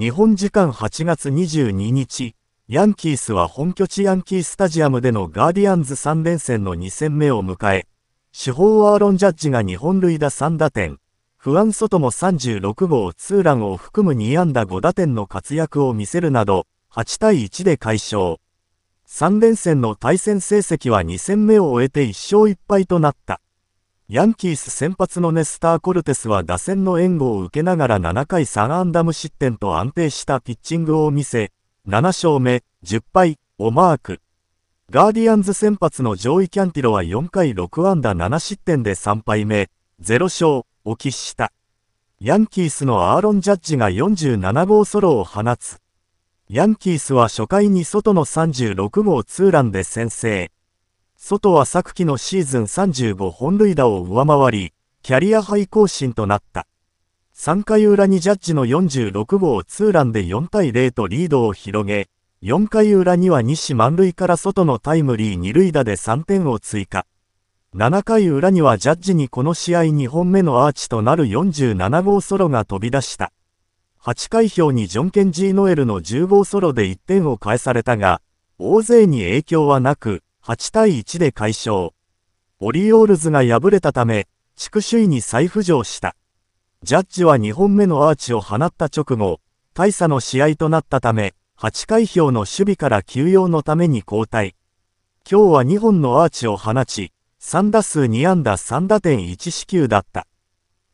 日本時間8月22日、ヤンキースは本拠地ヤンキースタジアムでのガーディアンズ3連戦の2戦目を迎え、主砲アーロン・ジャッジが日本塁打3打点、不安外も36号ツーランを含む2安打5打点の活躍を見せるなど、8対1で快勝。3連戦の対戦成績は2戦目を終えて1勝1敗となった。ヤンキース先発のネスター・コルテスは打線の援護を受けながら7回3安打無失点と安定したピッチングを見せ、7勝目、10敗をマーク。ガーディアンズ先発の上位キャンティロは4回6安打7失点で3敗目、0勝を喫した。ヤンキースのアーロン・ジャッジが47号ソロを放つ。ヤンキースは初回に外の36号ツーランで先制。ソトは昨季のシーズン35本塁打を上回り、キャリアハイ更新となった。3回裏にジャッジの46号ツーランで4対0とリードを広げ、4回裏には西満塁から外のタイムリー2塁打で3点を追加。7回裏にはジャッジにこの試合2本目のアーチとなる47号ソロが飛び出した。8回表にジョン・ケンジー・ノエルの10号ソロで1点を返されたが、大勢に影響はなく、8対1で解消。オリオールズが敗れたため、地区首位に再浮上した。ジャッジは2本目のアーチを放った直後、大差の試合となったため、8回表の守備から休養のために交代。今日は2本のアーチを放ち、3打数2安打3打点1四球だった。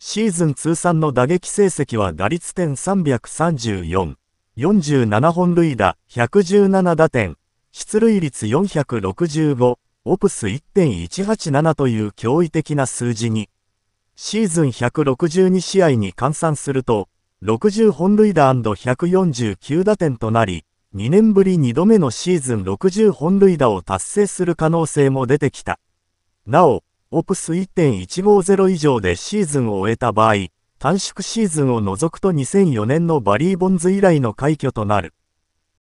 シーズン通算の打撃成績は打率点334、47本塁打、117打点、出塁率465、オプス1.187という驚異的な数字に、シーズン162試合に換算すると、60本塁打 &149 打点となり、2年ぶり2度目のシーズン60本塁打を達成する可能性も出てきた。なお、オプス1.150以上でシーズンを終えた場合、短縮シーズンを除くと2004年のバリー・ボンズ以来の快挙となる。